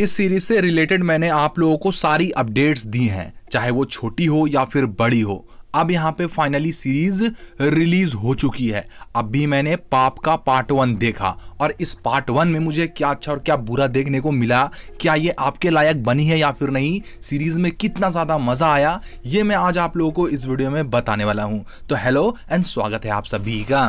इस सीरीज से रिलेटेड मैंने आप लोगों को सारी अपडेट्स दी हैं चाहे वो छोटी हो या फिर बड़ी हो अब यहाँ पे फाइनली सीरीज रिलीज हो चुकी है अब भी मैंने पाप का पार्ट वन देखा और इस पार्ट वन में मुझे क्या अच्छा और क्या बुरा देखने को मिला क्या ये आपके लायक बनी है या फिर नहीं सीरीज में कितना ज़्यादा मज़ा आया ये मैं आज आप लोगों को इस वीडियो में बताने वाला हूँ तो हेलो एंड स्वागत है आप सभी का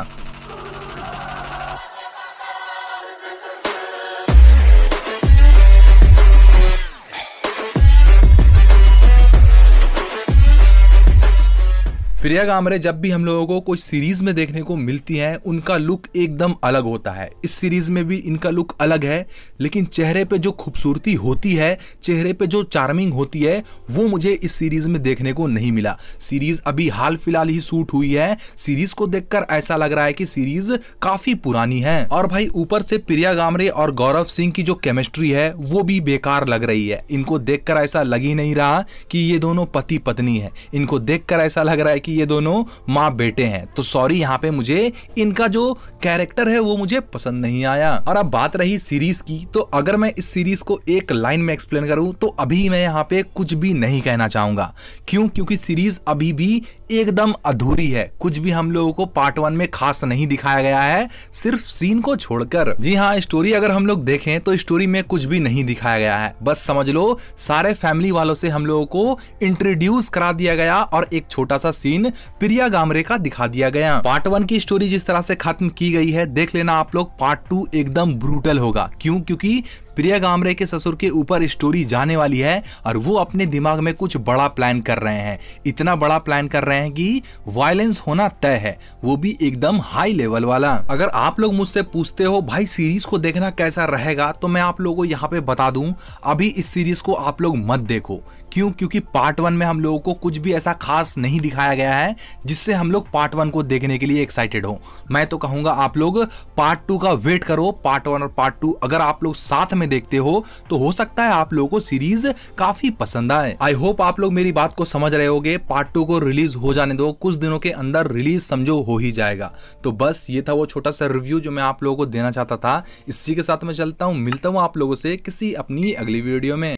प्रिया गामरे जब भी हम लोगों को कोई सीरीज में देखने को मिलती हैं उनका लुक एकदम अलग होता है इस सीरीज में भी इनका लुक अलग है लेकिन चेहरे पे जो खूबसूरती होती है चेहरे पे जो चार्मिंग होती है वो मुझे इस सीरीज में देखने को नहीं मिला सीरीज अभी हाल फिलहाल ही शूट हुई है सीरीज को देख ऐसा लग रहा है की सीरीज काफी पुरानी है और भाई ऊपर से प्रिया गामरे और गौरव सिंह की जो केमिस्ट्री है वो भी बेकार लग रही है इनको देख ऐसा लग ही नहीं रहा कि ये दोनों पति पत्नी है इनको देख ऐसा लग रहा है कि ये दोनों माँ बेटे हैं तो सॉरी यहाँ पे मुझे इनका जो कैरेक्टर है वो मुझे पसंद नहीं आया और अब बात रही सीरीज की तो अगर मैं इस सीरीज को एक लाइन में एक्सप्लेन करूं तो अभी मैं यहाँ पे कुछ भी नहीं कहना चाहूंगा क्यों क्योंकि सीरीज अभी भी एकदम अधूरी है कुछ भी हम लोगों को पार्ट वन में खास नहीं दिखाया गया है सिर्फ सीन को छोड़कर जी हाँ स्टोरी अगर हम लोग देखें तो स्टोरी में कुछ भी नहीं दिखाया गया है बस समझ लो सारे फैमिली वालों से हम लोगों को इंट्रोड्यूस करा दिया गया और एक छोटा सा सीन सीन प्रिया गामरे का दिखा दिया गया पार्ट वन की स्टोरी जिस तरह से खत्म की गई है देख लेना आप लोग पार्ट टू एकदम ब्रूटल होगा क्यों क्योंकि प्रिया गामरे के ससुर के ऊपर स्टोरी जाने वाली है और वो अपने दिमाग में कुछ बड़ा प्लान कर रहे हैं इतना बड़ा प्लान कर रहे हैं कि वायलेंस होना तय है वो भी एकदम हाई लेवल वाला अगर आप लोग मुझसे पूछते हो भाई सीरीज को देखना कैसा रहेगा तो मैं आप लोगों को यहाँ पे बता दूं अभी इस सीरीज को आप लोग मत देखो क्यों क्योंकि पार्ट वन में हम लोगों को कुछ भी ऐसा खास नहीं दिखाया गया है जिससे हम लोग पार्ट वन को देखने के लिए एक्साइटेड हो मैं तो कहूंगा आप लोग पार्ट टू का वेट करो पार्ट वन और पार्ट टू अगर आप लोग साथ में में देखते हो तो हो सकता है आप लोगों को सीरीज काफी पसंद आए आई होप आप लोग मेरी बात को समझ रहे होगे पार्ट टू को रिलीज हो जाने दो कुछ दिनों के अंदर रिलीज समझो हो ही जाएगा तो बस ये था वो छोटा सा रिव्यू जो मैं आप लोगों को देना चाहता था इसी के साथ मैं चलता हूँ मिलता हूँ आप लोगों से किसी अपनी अगली वीडियो में